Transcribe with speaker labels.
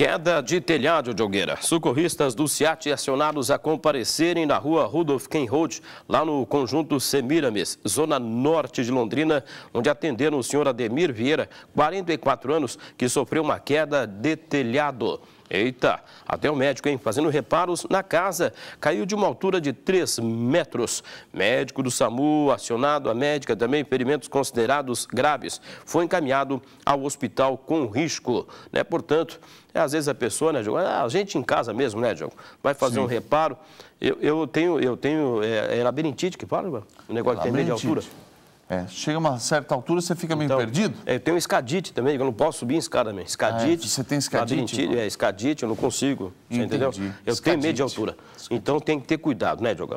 Speaker 1: Queda de telhado de Algueira. Socorristas do SIAT acionados a comparecerem na rua Rudolf Kenroad, lá no conjunto Semiramis, zona norte de Londrina, onde atenderam o senhor Ademir Vieira, 44 anos, que sofreu uma queda de telhado. Eita, até o médico, hein? Fazendo reparos na casa. Caiu de uma altura de 3 metros. Médico do SAMU, acionado, a médica também, ferimentos considerados graves. Foi encaminhado ao hospital com risco. Né? Portanto, é, às vezes a pessoa, né, Diogo? É, a gente em casa mesmo, né, Diogo? Vai fazer Sim. um reparo. Eu, eu tenho, eu tenho, é, é labirintite que fala, o negócio que é tem meio de altura. É, chega uma certa altura, você fica meio então, perdido. É, eu tenho escadite também, eu não posso subir em escada mesmo. Escadite. Ah, você tem escadite? Então? É, escadite, eu não consigo. entendeu? Eu escadite. tenho medo de altura. Escadite. Então tem que ter cuidado, né, Diogão?